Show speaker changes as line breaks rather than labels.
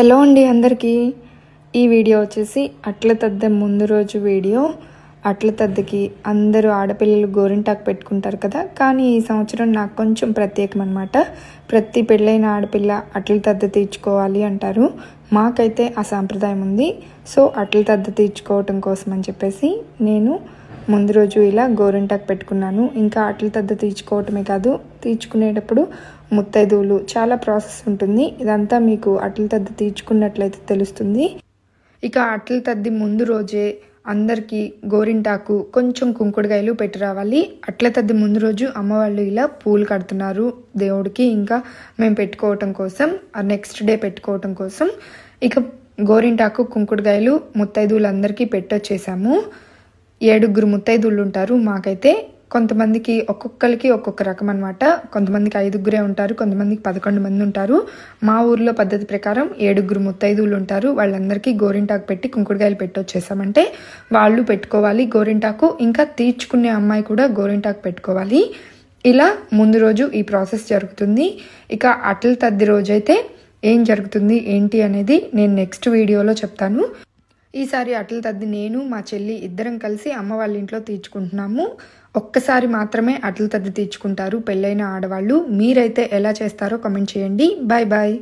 hello అండి అందరికీ ఈ వీడియో వచ్చేసి అట్ల తద్ద ముందు రోజు వీడియో అట్ల తద్దకి అందరూ ఆడపిల్లలు గోరింటాకు పెట్టుకుంటారు కదా కానీ ఈ సంవత్సరం నాకు కొంచెం ప్రత్యేకం అనమాట ప్రతి పెళ్ళైన ఆడపిల్ల అట్ల తద్ద తీర్చుకోవాలి అంటారు మాకైతే ఆ సాంప్రదాయం ఉంది సో అట్ల తద్ద తీర్చుకోవటం కోసం అని చెప్పేసి నేను ముందు రోజు ఇలా గోరింటాకు పెట్టుకున్నాను ఇంకా అట్ల తద్ద తీర్చుకోవటమే కాదు తీర్చుకునేటప్పుడు ముత్తైదువులు చాలా ప్రాసెస్ ఉంటుంది ఇదంతా మీకు అట్ల తద్ద తీర్చుకున్నట్లయితే తెలుస్తుంది ఇక అట్ల తద్ది ముందు రోజే అందరికీ గోరింటాకు కొంచెం కుంకుడుకాయలు పెట్టి రావాలి అట్ల తద్ది ముందు రోజు అమ్మవాళ్ళు ఇలా పూలు కడుతున్నారు దేవుడికి ఇంకా మేము పెట్టుకోవటం కోసం నెక్స్ట్ డే పెట్టుకోవటం కోసం ఇక గోరింటాకు కుంకుడుకాయలు అందరికీ పెట్టొచ్చేసాము ఏడుగురు ముత్తైదుళ్ళు ఉంటారు మాకైతే కొంతమందికి ఒక్కొక్కరికి ఒక్కొక్క రకం అనమాట కొంతమందికి ఐదుగురే ఉంటారు కొంతమందికి పదకొండు మంది ఉంటారు మా ఊర్లో పద్ధతి ప్రకారం ఏడుగురు ముత్తైదువులు ఉంటారు వాళ్ళందరికీ గోరింటాకు పెట్టి కుంకుడుకాయలు పెట్టి వచ్చేసామంటే వాళ్ళు పెట్టుకోవాలి గోరింటాకు ఇంకా తీర్చుకునే అమ్మాయి కూడా గోరింటాకు పెట్టుకోవాలి ఇలా ముందు రోజు ఈ ప్రాసెస్ జరుగుతుంది ఇక అట్ల తద్ది రోజైతే ఏం జరుగుతుంది ఏంటి అనేది నేను నెక్స్ట్ వీడియోలో చెప్తాను ఈసారి అట్ల తద్ది నేను మా చెల్లి ఇద్దరం కలిసి అమ్మ వాళ్ళ ఇంట్లో తీర్చుకుంటున్నాము ఒక్కసారి మాత్రమే అటల్ తద్ది తీర్చుకుంటారు పెళ్ళైన ఆడవాళ్ళు మీరైతే ఎలా చేస్తారో కమెంట్ చేయండి బాయ్ బాయ్